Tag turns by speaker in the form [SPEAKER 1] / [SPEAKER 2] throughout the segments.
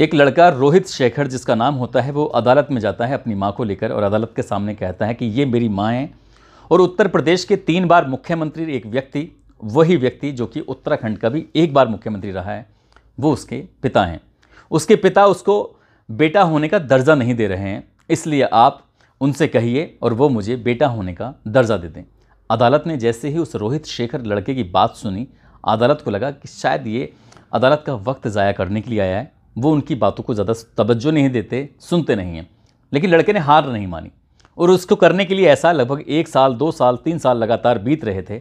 [SPEAKER 1] एक लड़का रोहित शेखर जिसका नाम होता है वो अदालत में जाता है अपनी माँ को लेकर और अदालत के सामने कहता है कि ये मेरी माँ है और उत्तर प्रदेश के तीन बार मुख्यमंत्री एक व्यक्ति वही व्यक्ति जो कि उत्तराखंड का भी एक बार मुख्यमंत्री रहा है वो उसके पिता हैं उसके पिता उसको बेटा होने का दर्जा नहीं दे रहे हैं इसलिए आप उनसे कहिए और वो मुझे बेटा होने का दर्जा दे दें अदालत ने जैसे ही उस रोहित शेखर लड़के की बात सुनी अदालत को लगा कि शायद ये अदालत का वक्त ज़ाया करने के लिए आया है वो उनकी बातों को ज़्यादा तवज्जो नहीं देते सुनते नहीं हैं लेकिन लड़के ने हार नहीं मानी और उसको करने के लिए ऐसा लगभग एक साल दो साल तीन साल लगातार बीत रहे थे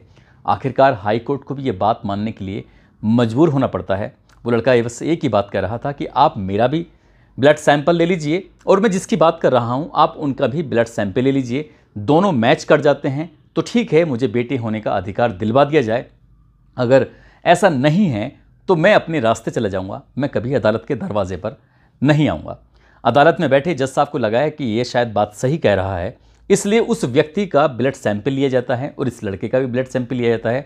[SPEAKER 1] आखिरकार हाईकोर्ट को भी ये बात मानने के लिए मजबूर होना पड़ता है वो लड़का बस एक ही बात कह रहा था कि आप मेरा भी ब्लड सैंपल ले लीजिए और मैं जिसकी बात कर रहा हूँ आप उनका भी ब्लड सैंपल ले लीजिए दोनों मैच कर जाते हैं तो ठीक है मुझे बेटे होने का अधिकार दिलवा दिया जाए अगर ऐसा नहीं है तो मैं अपने रास्ते चले जाऊंगा मैं कभी अदालत के दरवाजे पर नहीं आऊंगा अदालत में बैठे जज साहब को लगाया कि ये शायद बात सही कह रहा है इसलिए उस व्यक्ति का ब्लड सैंपल लिया जाता है और इस लड़के का भी ब्लड सैंपल लिया जाता है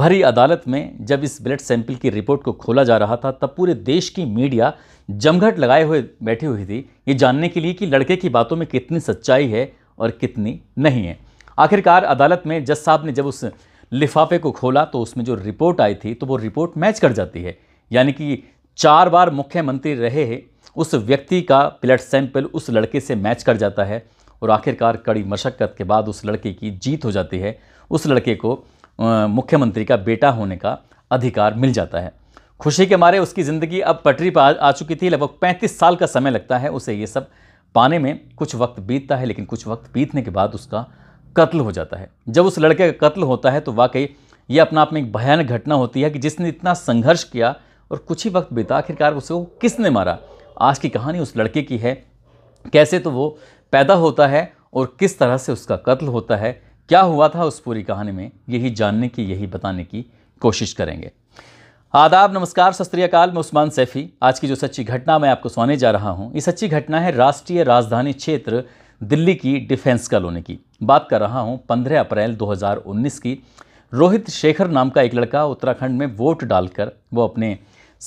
[SPEAKER 1] भरी अदालत में जब इस ब्लड सैंपल की रिपोर्ट को खोला जा रहा था तब पूरे देश की मीडिया जमघट लगाए हुए बैठी हुई थी ये जानने के लिए कि लड़के की बातों में कितनी सच्चाई है और कितनी नहीं है आखिरकार अदालत में जज साहब ने जब उस लिफाफे को खोला तो उसमें जो रिपोर्ट आई थी तो वो रिपोर्ट मैच कर जाती है यानी कि चार बार मुख्यमंत्री रहे उस व्यक्ति का ब्लड सैंपल उस लड़के से मैच कर जाता है और आखिरकार कड़ी मशक्क़त के बाद उस लड़के की जीत हो जाती है उस लड़के को मुख्यमंत्री का बेटा होने का अधिकार मिल जाता है खुशी के मारे उसकी ज़िंदगी अब पटरी पर आ, आ चुकी थी लगभग पैंतीस साल का समय लगता है उसे ये सब पाने में कुछ वक्त बीतता है लेकिन कुछ वक्त बीतने के बाद उसका कत्ल हो जाता है जब उस लड़के का कत्ल होता है तो वाकई ये अपना आप में एक भयानक घटना होती है कि जिसने इतना संघर्ष किया और कुछ ही वक्त बिता आखिरकार उसको किसने मारा आज की कहानी उस लड़के की है कैसे तो वो पैदा होता है और किस तरह से उसका कत्ल होता है क्या हुआ था उस पूरी कहानी में यही जानने की यही बताने की कोशिश करेंगे आदाब नमस्कार सस्त्रीकाल मैं उस्मान सैफ़ी आज की जो सच्ची घटना मैं आपको सुनाने जा रहा हूँ ये सच्ची घटना है राष्ट्रीय राजधानी क्षेत्र दिल्ली की डिफेंस कॉलोनी की बात कर रहा हूँ 15 अप्रैल 2019 की रोहित शेखर नाम का एक लड़का उत्तराखंड में वोट डालकर वो अपने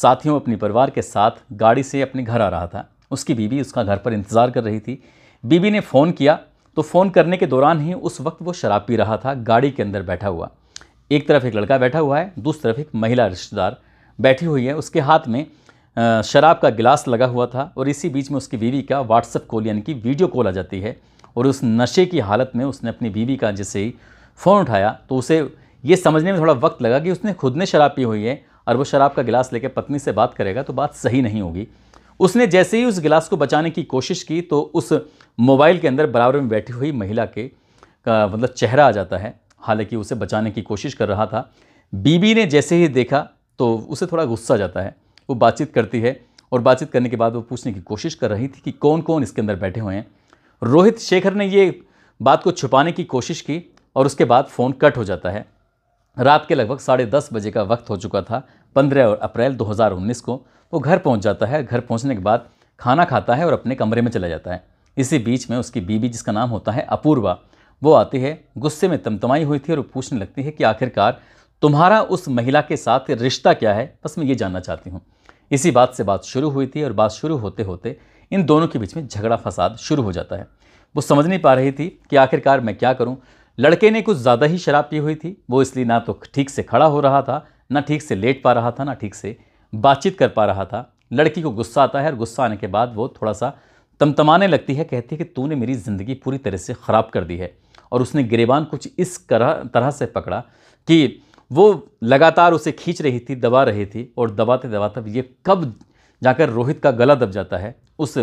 [SPEAKER 1] साथियों अपने परिवार के साथ गाड़ी से अपने घर आ रहा था उसकी बीवी उसका घर पर इंतज़ार कर रही थी बीबी ने फ़ोन किया तो फ़ोन करने के दौरान ही उस वक्त वो शराब पी रहा था गाड़ी के अंदर बैठा हुआ एक तरफ एक लड़का बैठा हुआ है दूसरी तरफ एक महिला रिश्तेदार बैठी हुई है उसके हाथ में शराब का गिलास लगा हुआ था और इसी बीच में उसकी बीवी का व्हाट्सअप कॉल यानी कि वीडियो कॉल आ जाती है और उस नशे की हालत में उसने अपनी बीवी का जैसे ही फ़ोन उठाया तो उसे ये समझने में थोड़ा वक्त लगा कि उसने खुद ने शराब पी हुई है और वो शराब का गिलास लेकर पत्नी से बात करेगा तो बात सही नहीं होगी उसने जैसे ही उस गिलास को बचाने की कोशिश की तो उस मोबाइल के अंदर बराबर में बैठी हुई महिला के का मतलब चेहरा आ जाता है हालांकि उसे बचाने की कोशिश कर रहा था बीबी ने जैसे ही देखा तो उसे थोड़ा गुस्सा जाता है वो बातचीत करती है और बातचीत करने के बाद वो पूछने की कोशिश कर रही थी कि कौन कौन इसके अंदर बैठे हुए हैं रोहित शेखर ने ये बात को छुपाने की कोशिश की और उसके बाद फ़ोन कट हो जाता है रात के लगभग साढ़े दस बजे का वक्त हो चुका था पंद्रह अप्रैल 2019 को वो घर पहुंच जाता है घर पहुंचने के बाद खाना खाता है और अपने कमरे में चला जाता है इसी बीच में उसकी बीबी जिसका नाम होता है अपूर्वा वो आती है गुस्से में तमतमाई हुई थी और पूछने लगती है कि आखिरकार तुम्हारा उस महिला के साथ रिश्ता क्या है बस मैं ये जानना चाहती हूँ इसी बात से बात शुरू हुई थी और बात शुरू होते होते इन दोनों के बीच में झगड़ा फसाद शुरू हो जाता है वो समझ नहीं पा रही थी कि आखिरकार मैं क्या करूं लड़के ने कुछ ज़्यादा ही शराब पी हुई थी वो इसलिए ना तो ठीक से खड़ा हो रहा था ना ठीक से लेट पा रहा था ना ठीक से बातचीत कर पा रहा था लड़की को गुस्सा आता है और गुस्सा आने के बाद वो थोड़ा सा तमतमाने लगती है कहती है कि तूने मेरी ज़िंदगी पूरी तरह से ख़राब कर दी है और उसने गिरेबान कुछ इस तरह तरह से पकड़ा कि वो लगातार उसे खींच रही थी दबा रही थी और दबाते दबाते ये कब जाकर रोहित का गला दब जाता है उस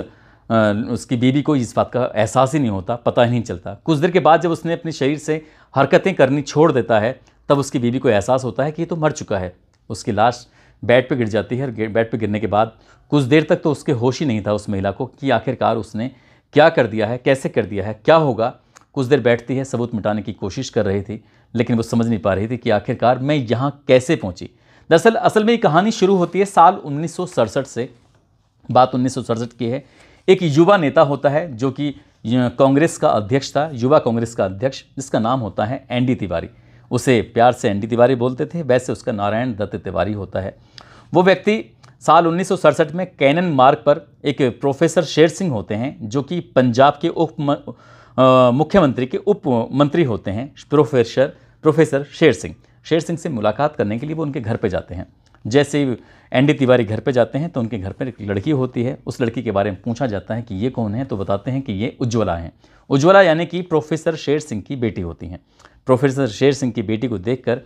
[SPEAKER 1] उसकी बीबी को इस बात का एहसास ही नहीं होता पता ही नहीं चलता कुछ देर के बाद जब उसने अपने शरीर से हरकतें करनी छोड़ देता है तब उसकी बीबी को एहसास होता है कि ये तो मर चुका है उसकी लाश बेड पर गिर जाती है और बेड पर गिरने के बाद कुछ देर तक तो उसके होश ही नहीं था उस महिला को कि आखिरकार उसने क्या कर दिया है कैसे कर दिया है क्या होगा कुछ देर बैठती है सबूत मिटाने की कोशिश कर रही थी लेकिन वो समझ नहीं पा रही थी कि आखिरकार मैं यहाँ कैसे पहुँची दरअसल असल में ये कहानी शुरू होती है साल उन्नीस से बात उन्नीस की है एक युवा नेता होता है जो कि कांग्रेस का अध्यक्ष था युवा कांग्रेस का अध्यक्ष जिसका नाम होता है एनडी तिवारी उसे प्यार से एनडी तिवारी बोलते थे वैसे उसका नारायण दत्त तिवारी होता है वो व्यक्ति साल उन्नीस में कैनन मार्ग पर एक प्रोफेसर शेर सिंह होते हैं जो कि पंजाब के उप मुख्यमंत्री के उप मंत्री होते हैं प्रोफेसर प्रोफेसर शेर सिंह शेर सिंह से मुलाकात करने के लिए वो उनके घर पे जाते हैं जैसे एन डी तिवारी घर पे जाते हैं तो उनके घर पर एक लड़की होती है उस लड़की के बारे में पूछा जाता है कि ये कौन है तो बताते हैं कि ये उज्ज्वला हैं उज्ज्वला यानी कि प्रोफेसर शेर सिंह की बेटी होती हैं प्रोफेसर शेर सिंह की बेटी को देखकर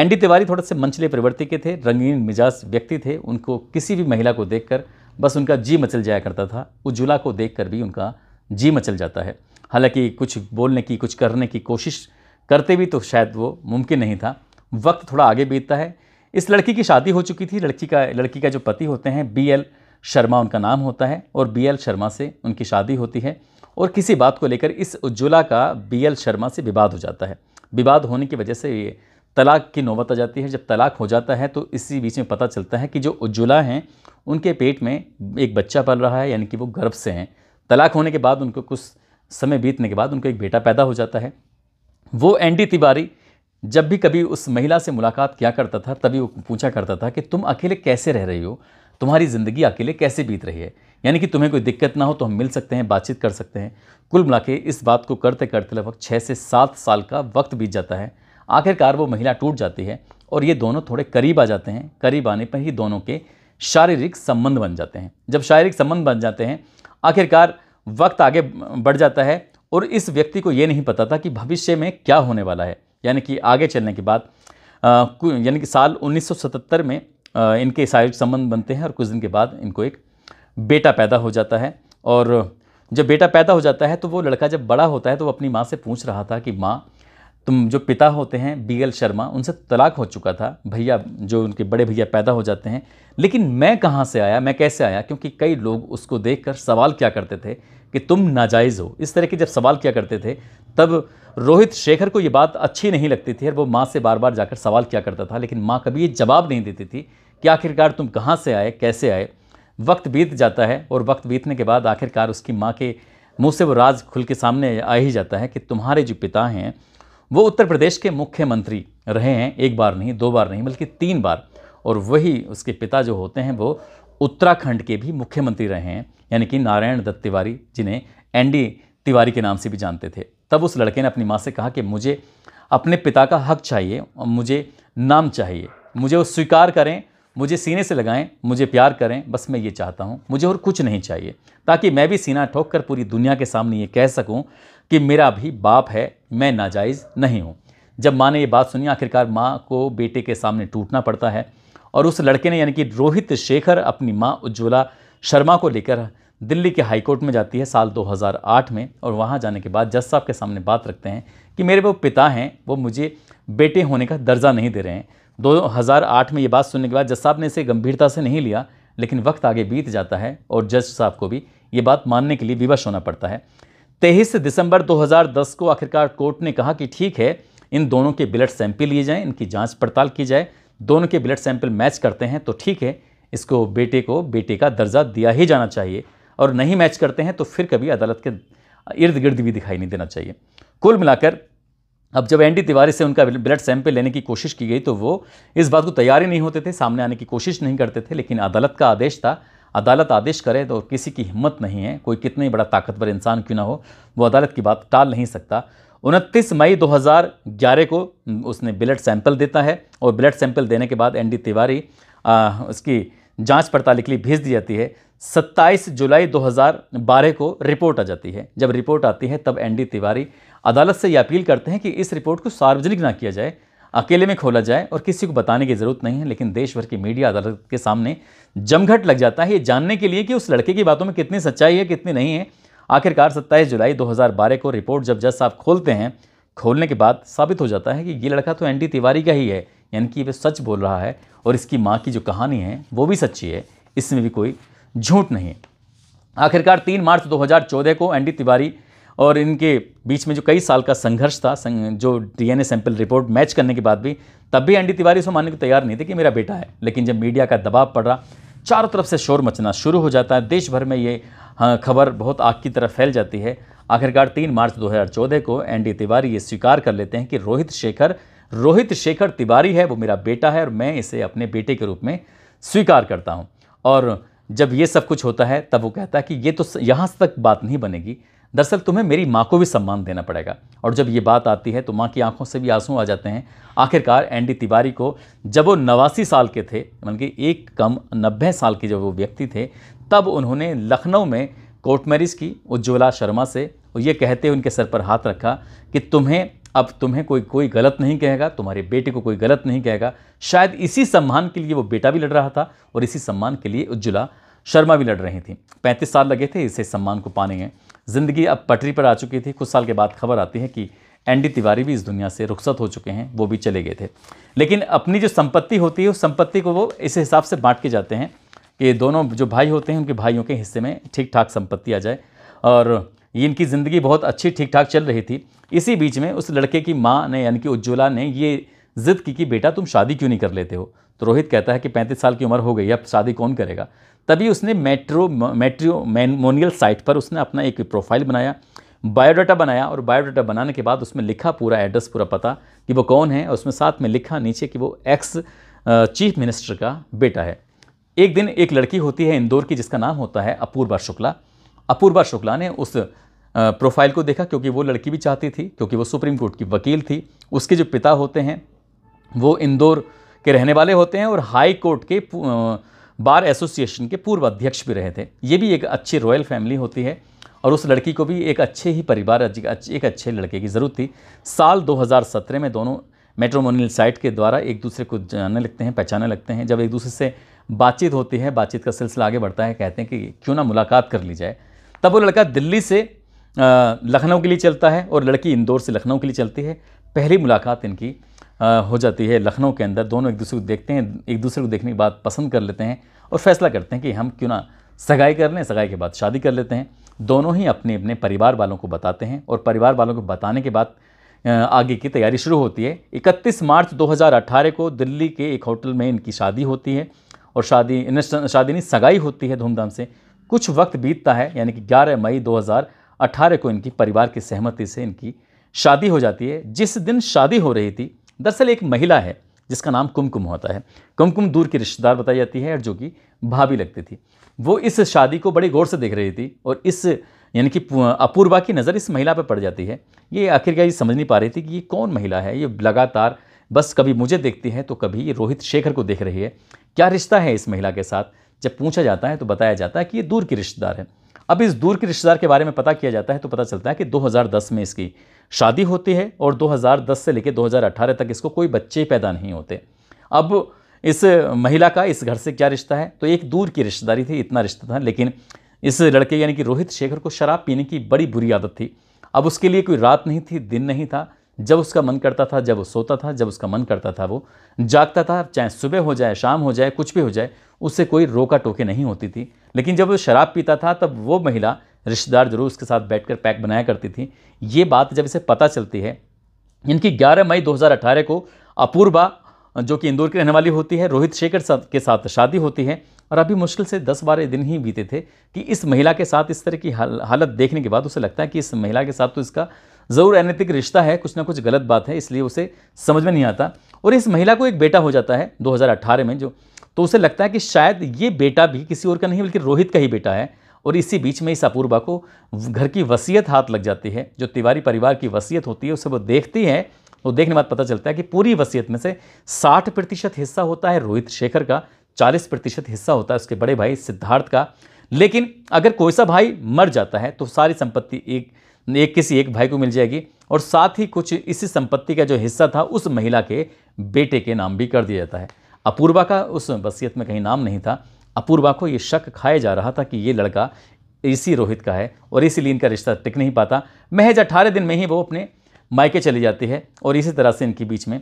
[SPEAKER 1] एन डी तिवारी थोड़े से मंचले प्रवृत्ति के थे रंगीन मिजाज व्यक्ति थे उनको किसी भी महिला को देखकर बस उनका जी मचल जाया करता था उज्ज्वला को देखकर भी उनका जी मचल जाता है हालांकि कुछ बोलने की कुछ करने की कोशिश करते भी तो शायद वो मुमकिन नहीं था वक्त थोड़ा आगे बीतता है इस लड़की की शादी हो चुकी थी लड़की का लड़की का जो पति होते हैं बी एल शर्मा उनका नाम होता है और बी एल शर्मा से उनकी शादी होती है और किसी बात को लेकर इस उज्ज्वला का बी एल शर्मा से विवाद हो जाता है विवाद होने की वजह से ये तलाक की नौबत आ जाती है जब तलाक हो जाता है तो इसी बीच में पता चलता है कि जो उज्ज्वला हैं उनके पेट में एक बच्चा पल रहा है यानी कि वो गर्भ से हैं तलाक होने के बाद उनको कुछ समय बीतने के बाद उनको एक बेटा पैदा हो जाता है वो एंडी डी तिवारी जब भी कभी उस महिला से मुलाकात किया करता था तभी वो पूछा करता था कि तुम अकेले कैसे रह रही हो तुम्हारी ज़िंदगी अकेले कैसे बीत रही है यानी कि तुम्हें कोई दिक्कत ना हो तो हम मिल सकते हैं बातचीत कर सकते हैं कुल मिला इस बात को करते करते लगभग छः से सात साल का वक्त बीत जाता है आखिरकार वो महिला टूट जाती है और ये दोनों थोड़े करीब आ जाते हैं करीब आने पर ही दोनों के शारीरिक संबंध बन जाते हैं जब शारीरिक संबंध बन जाते हैं आखिरकार वक्त आगे बढ़ जाता है और इस व्यक्ति को ये नहीं पता था कि भविष्य में क्या होने वाला है यानी कि आगे चलने के बाद यानी कि साल 1977 में आ, इनके शारीरिक संबंध बनते हैं और कुछ दिन के बाद इनको एक बेटा पैदा हो जाता है और जब बेटा पैदा हो जाता है तो वो लड़का जब बड़ा होता है तो वो अपनी माँ से पूछ रहा था कि माँ तुम जो पिता होते हैं बी एल शर्मा उनसे तलाक हो चुका था भैया जो उनके बड़े भैया पैदा हो जाते हैं लेकिन मैं कहाँ से आया मैं कैसे आया क्योंकि कई लोग उसको कर सवाल क्या करते थे कि तुम नाजायज़ हो इस तरह के जब सवाल किया करते थे तब रोहित शेखर को ये बात अच्छी नहीं लगती थी और वो माँ से बार बार जाकर सवाल किया करता था लेकिन माँ कभी ये जवाब नहीं देती थी कि आखिरकार तुम कहाँ से आए कैसे आए वक्त बीत जाता है और वक्त बीतने के बाद आखिरकार उसकी माँ के मुँह से वो राज खुल के सामने आ ही जाता है कि तुम्हारे जो पिता हैं वो उत्तर प्रदेश के मुख्यमंत्री रहे हैं एक बार नहीं दो बार नहीं बल्कि तीन बार और वही उसके पिता जो होते हैं वो उत्तराखंड के भी मुख्यमंत्री रहे हैं यानी कि नारायण दत्त तिवारी जिन्हें एनडी तिवारी के नाम से भी जानते थे तब उस लड़के ने अपनी माँ से कहा कि मुझे अपने पिता का हक चाहिए और मुझे नाम चाहिए मुझे वो स्वीकार करें मुझे सीने से लगाएं मुझे प्यार करें बस मैं ये चाहता हूँ मुझे और कुछ नहीं चाहिए ताकि मैं भी सीना ठोक कर पूरी दुनिया के सामने ये कह सकूँ कि मेरा भी बाप है मैं नाजायज़ नहीं हूँ जब माँ ने ये बात सुनी आखिरकार माँ को बेटे के सामने टूटना पड़ता है और उस लड़के ने यानी कि रोहित शेखर अपनी माँ उज्ज्वला शर्मा को लेकर दिल्ली के हाईकोर्ट में जाती है साल 2008 में और वहाँ जाने के बाद जज साहब के सामने बात रखते हैं कि मेरे वो पिता हैं वो मुझे बेटे होने का दर्जा नहीं दे रहे हैं 2008 में ये बात सुनने के बाद जज साहब ने इसे गंभीरता से नहीं लिया लेकिन वक्त आगे बीत जाता है और जज साहब को भी ये बात मानने के लिए विवश होना पड़ता है तेईस दिसंबर 2010 को आखिरकार कोर्ट ने कहा कि ठीक है इन दोनों के ब्लड सैंपल लिए जाएं इनकी जांच पड़ताल की जाए दोनों के ब्लड सैंपल मैच करते हैं तो ठीक है इसको बेटे को बेटे का दर्जा दिया ही जाना चाहिए और नहीं मैच करते हैं तो फिर कभी अदालत के इर्द गिर्द भी दिखाई नहीं देना चाहिए कुल मिलाकर अब जब एंडी तिवारी से उनका ब्लड सैंपल लेने की कोशिश की गई तो वो इस बात को तैयार ही नहीं होते थे सामने आने की कोशिश नहीं करते थे लेकिन अदालत का आदेश था अदालत आदेश करे तो किसी की हिम्मत नहीं है कोई कितने बड़ा ताकतवर इंसान क्यों ना हो वो अदालत की बात टाल नहीं सकता उनतीस मई 2011 को उसने ब्लड सैंपल देता है और ब्लड सैंपल देने के बाद एनडी तिवारी आ, उसकी जांच पड़ताल के लिए भेज दी जाती है 27 जुलाई 2012 को रिपोर्ट आ जाती है जब रिपोर्ट आती है तब एनडी तिवारी अदालत से ये अपील करते हैं कि इस रिपोर्ट को सार्वजनिक ना किया जाए अकेले में खोला जाए और किसी को बताने की ज़रूरत नहीं है लेकिन देश भर की मीडिया अदालत के सामने जमघट लग जाता है ये जानने के लिए कि उस लड़के की बातों में कितनी सच्चाई है कितनी नहीं है आखिरकार 27 जुलाई 2012 को रिपोर्ट जब जज साहब खोलते हैं खोलने के बाद साबित हो जाता है कि ये लड़का तो एन तिवारी का ही है यानी कि वे सच बोल रहा है और इसकी माँ की जो कहानी है वो भी सच्ची है इसमें भी कोई झूठ नहीं है आखिरकार तीन मार्च 2014 को एनडी तिवारी और इनके बीच में जो कई साल का संघर्ष था संग, जो डीएनए सैंपल रिपोर्ट मैच करने के बाद भी तब भी एन तिवारी इसको मानने को तैयार नहीं थे कि मेरा बेटा है लेकिन जब मीडिया का दबाव पड़ रहा चारों तरफ से शोर मचना शुरू हो जाता है देश भर में ये हाँ, खबर बहुत आग की तरह फैल जाती है आखिरकार तीन मार्च दो को एन तिवारी ये स्वीकार कर लेते हैं कि रोहित शेखर रोहित शेखर तिवारी है वो मेरा बेटा है और मैं इसे अपने बेटे के रूप में स्वीकार करता हूँ और जब ये सब कुछ होता है तब वो कहता है कि ये तो यहाँ तक बात नहीं बनेगी दरअसल तुम्हें मेरी माँ को भी सम्मान देना पड़ेगा और जब ये बात आती है तो माँ की आंखों से भी आंसू आ जाते हैं आखिरकार एन डी तिवारी को जब वो नवासी साल के थे बल्कि एक कम नब्बे साल के जब वो व्यक्ति थे तब उन्होंने लखनऊ में कोर्ट मैरिज की उज्ज्वला शर्मा से और ये कहते हुए उनके सर पर हाथ रखा कि तुम्हें अब तुम्हें कोई कोई गलत नहीं कहेगा तुम्हारे बेटे को कोई गलत नहीं कहेगा शायद इसी सम्मान के लिए वो बेटा भी लड़ रहा था और इसी सम्मान के लिए उज्ज्वला शर्मा भी लड़ रही थी पैंतीस साल लगे थे इसे सम्मान को पाने में ज़िंदगी अब पटरी पर आ चुकी थी कुछ साल के बाद खबर आती है कि एन डी तिवारी भी इस दुनिया से रुखसत हो चुके हैं वो भी चले गए थे लेकिन अपनी जो संपत्ति होती है उस संपत्ति को वो इस हिसाब से बांट के जाते हैं कि दोनों जो भाई होते हैं उनके भाइयों के हिस्से में ठीक ठाक संपत्ति आ जाए और इनकी ज़िंदगी बहुत अच्छी ठीक ठाक चल रही थी इसी बीच में उस लड़के की माँ ने यानी कि उज्ज्वला ने ये जिद की कि बेटा तुम शादी क्यों नहीं कर लेते हो तो रोहित कहता है कि पैंतीस साल की उम्र हो गई अब शादी कौन करेगा तभी उसने मेट्रो मेट्रियो मेमोनियल साइट पर उसने अपना एक प्रोफाइल बनाया बायोडाटा बनाया और बायोडाटा बनाने के बाद उसमें लिखा पूरा एड्रेस पूरा पता कि वो कौन है और उसमें साथ में लिखा नीचे कि वो एक्स चीफ मिनिस्टर का बेटा है एक दिन एक लड़की होती है इंदौर की जिसका नाम होता है अपूर्वा शुक्ला अपूर्वा शुक्ला ने उस प्रोफाइल को देखा क्योंकि वो लड़की भी चाहती थी क्योंकि वो सुप्रीम कोर्ट की वकील थी उसके जो पिता होते हैं वो इंदौर के रहने वाले होते हैं और हाई कोर्ट के बार एसोसिएशन के पूर्व अध्यक्ष भी रहे थे ये भी एक अच्छी रॉयल फैमिली होती है और उस लड़की को भी एक अच्छे ही परिवार एक अच्छे लड़के की ज़रूरत थी साल 2017 में दोनों मेट्रोमोनियल साइट के द्वारा एक दूसरे को जानने लगते हैं पहचाने लगते हैं जब एक दूसरे से बातचीत होती है बातचीत का सिलसिला आगे बढ़ता है कहते हैं कि क्यों ना मुलाकात कर ली जाए तब वो लड़का दिल्ली से लखनऊ के लिए चलता है और लड़की इंदौर से लखनऊ के लिए चलती है पहली मुलाकात इनकी हो जाती है लखनऊ के अंदर दोनों एक दूसरे को देखते हैं एक दूसरे को देखने के बाद पसंद कर लेते हैं और फैसला करते हैं कि हम क्यों ना सगाई कर लें सगाई के बाद शादी कर लेते हैं दोनों ही अपने अपने परिवार वालों को बताते हैं और परिवार वालों को बताने के बाद आगे की तैयारी शुरू होती है 31 मार्च 2018 को दिल्ली के एक होटल में इनकी शादी होती है और शादी शादी नहीं सगाई होती है धूमधाम से कुछ वक्त बीतता है यानी कि 11 मई 2018 को इनकी परिवार की सहमति से इनकी शादी हो जाती है जिस दिन शादी हो रही थी दरअसल एक महिला है जिसका नाम कुमकुम होता है कुमकुम दूर की रिश्तेदार बताई जाती है और जो कि भाभी लगती थी वो इस शादी को बड़े गौर से देख रही थी और इस यानी कि अपूर्वा की नज़र इस महिला पर पड़ जाती है ये आखिरकार ये समझ नहीं पा रही थी कि ये कौन महिला है ये लगातार बस कभी मुझे देखती है तो कभी ये रोहित शेखर को देख रही है क्या रिश्ता है इस महिला के साथ जब पूछा जाता है तो बताया जाता है कि ये दूर की रिश्तेदार है अब इस दूर के रिश्तेदार के बारे में पता किया जाता है तो पता चलता है कि 2010 में इसकी शादी होती है और 2010 से लेकर 2018 तक इसको कोई बच्चे पैदा नहीं होते अब इस महिला का इस घर से क्या रिश्ता है तो एक दूर की रिश्तेदारी थी इतना रिश्ता था लेकिन इस लड़के यानी कि रोहित शेखर को शराब पीने की बड़ी बुरी आदत थी अब उसके लिए कोई रात नहीं थी दिन नहीं था जब उसका मन करता था जब वो सोता था जब उसका मन करता था वो जागता था चाहे सुबह हो जाए शाम हो जाए कुछ भी हो जाए उससे कोई रोका टोके नहीं होती थी लेकिन जब वो शराब पीता था तब वो महिला रिश्तेदार जरूर उसके साथ बैठकर पैक बनाया करती थी ये बात जब इसे पता चलती है इनकी 11 मई 2018 को अपूर्वा जो कि इंदौर की रहने वाली होती है रोहित शेखर के साथ शादी होती है और अभी मुश्किल से दस बारह दिन ही बीते थे कि इस महिला के साथ इस तरह की हालत देखने के बाद उसे लगता है कि इस महिला के साथ तो इसका ज़रूर अनैतिक रिश्ता है कुछ ना कुछ गलत बात है इसलिए उसे समझ में नहीं आता और इस महिला को एक बेटा हो जाता है 2018 में जो तो उसे लगता है कि शायद ये बेटा भी किसी और का नहीं बल्कि रोहित का ही बेटा है और इसी बीच में इस अपूर्वा को घर की वसीयत हाथ लग जाती है जो तिवारी परिवार की वसीयत होती है उसे वो देखती है वो देखने के बाद पता चलता है कि पूरी वसीयत में से साठ प्रतिशत हिस्सा होता है रोहित शेखर का चालीस प्रतिशत हिस्सा होता है उसके बड़े भाई सिद्धार्थ का लेकिन अगर कोई सा भाई मर जाता है तो सारी संपत्ति एक एक किसी एक भाई को मिल जाएगी और साथ ही कुछ इसी संपत्ति का जो हिस्सा था उस महिला के बेटे के नाम भी कर दिया जाता है अपूर्वा का उस वसीयत में कहीं नाम नहीं था अपूर्वा को ये शक खाया जा रहा था कि ये लड़का इसी रोहित का है और इसीलिए इनका रिश्ता टिक नहीं पाता महज अठारह दिन में ही वो अपने मायके चली जाती है और इसी तरह से इनके बीच में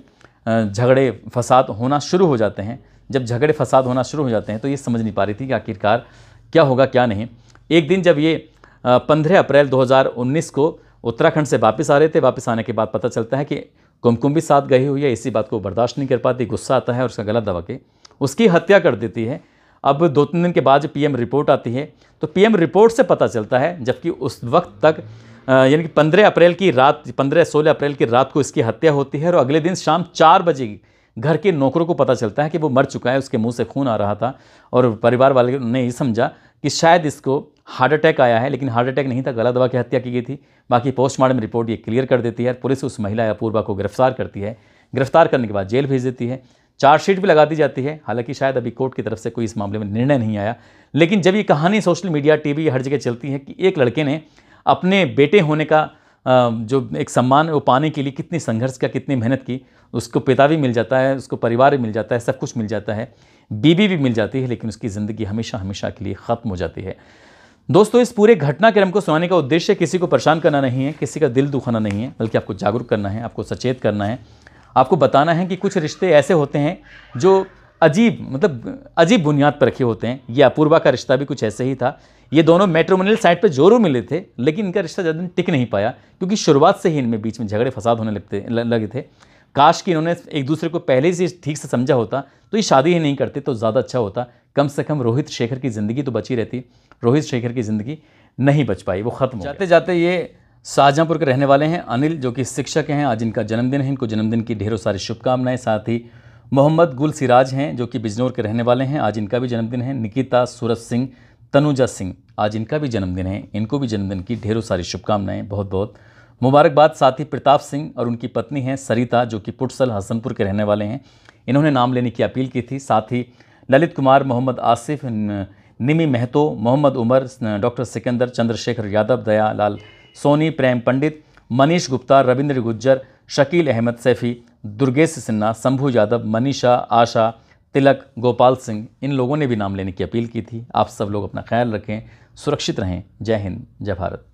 [SPEAKER 1] झगड़े फसाद होना शुरू हो जाते हैं जब झगड़े फसाद होना शुरू हो जाते हैं तो ये समझ नहीं पा रही थी कि आखिरकार क्या होगा क्या नहीं एक दिन जब ये पंद्रह अप्रैल 2019 को उत्तराखंड से वापस आ रहे थे वापस आने के बाद पता चलता है कि कुमकुम भी साथ गई हुई है इसी बात को बर्दाश्त नहीं कर पाती गुस्सा आता है और उसका गला दबा के उसकी हत्या कर देती है अब दो तीन दिन के बाद जब पीएम रिपोर्ट आती है तो पीएम रिपोर्ट से पता चलता है जबकि उस वक्त तक यानी कि पंद्रह अप्रैल की रात पंद्रह सोलह अप्रैल की रात को इसकी हत्या होती है और अगले दिन शाम चार बजे घर के नौकरों को पता चलता है कि वो मर चुका है उसके मुंह से खून आ रहा था और परिवार वाले ने ये समझा कि शायद इसको हार्ट अटैक आया है लेकिन हार्ट अटैक नहीं था गला दवा की हत्या की गई थी बाकी पोस्टमार्टम रिपोर्ट ये क्लियर कर देती है पुलिस उस महिला या पूर्वा को गिरफ्तार करती है गिरफ्तार करने के बाद जेल भेज देती है चार्जशीट भी लगा दी जाती है हालांकि शायद अभी कोर्ट की तरफ से कोई इस मामले में निर्णय नहीं आया लेकिन जब ये कहानी सोशल मीडिया टीवी हर जगह चलती है कि एक लड़के ने अपने बेटे होने का जो एक सम्मान वो पाने के लिए कितनी संघर्ष का कितनी मेहनत की उसको पिता भी मिल जाता है उसको परिवार भी मिल जाता है सब कुछ मिल जाता है बीबी भी मिल जाती है लेकिन उसकी ज़िंदगी हमेशा हमेशा के लिए ख़त्म हो जाती है दोस्तों इस पूरे घटनाक्रम को सुनाने का उद्देश्य किसी को परेशान करना नहीं है किसी का दिल दुखाना नहीं है बल्कि आपको जागरूक करना है आपको सचेत करना है आपको बताना है कि कुछ रिश्ते ऐसे होते हैं जो अजीब मतलब अजीब बुनियाद पर रखे होते हैं ये अपूर्वा का रिश्ता भी कुछ ऐसे ही था ये दोनों मेट्रोमोनियल साइड पर जोरों मिले थे लेकिन इनका रिश्ता ज़्यादा टिक नहीं पाया क्योंकि शुरुआत से ही इनमें बीच में झगड़े फसाद होने लगते लगे थे काश कि इन्होंने एक दूसरे को पहले से ठीक से समझा होता तो ये शादी ही नहीं करते तो ज़्यादा अच्छा होता कम से कम रोहित शेखर की ज़िंदगी तो बची रहती रोहित शेखर की ज़िंदगी नहीं बच पाई वो ख़त्म जाते जाते ये शाहजहाँपुर के रहने वाले हैं अनिल जो कि शिक्षक हैं आज इनका जन्मदिन है इनको जन्मदिन की ढेरों सारी शुभकामनाएं साथ ही मोहम्मद गुल सिराज हैं जो कि बिजनौर के रहने वाले हैं आज इनका भी जन्मदिन है निकिता सूरज सिंह तनुजा सिंह आज इनका भी जन्मदिन है इनको भी जन्मदिन की ढेरों सारी शुभकामनाएं बहुत बहुत मुबारकबाद साथ ही प्रताप सिंह और उनकी पत्नी हैं सरिता जो कि पुटसल हसनपुर के रहने वाले हैं इन्होंने नाम लेने की अपील की थी साथ ही ललित कुमार मोहम्मद आसिफ निमी महतो मोहम्मद उमर डॉक्टर सिकंदर चंद्रशेखर यादव दयालाल सोनी प्रेम पंडित मनीष गुप्ता रविंद्र गुज्जर शकील अहमद सैफ़ी दुर्गेश सिन्हा शंभू यादव मनीषा आशा तिलक गोपाल सिंह इन लोगों ने भी नाम लेने की अपील की थी आप सब लोग अपना ख्याल रखें सुरक्षित रहें जय हिंद जय भारत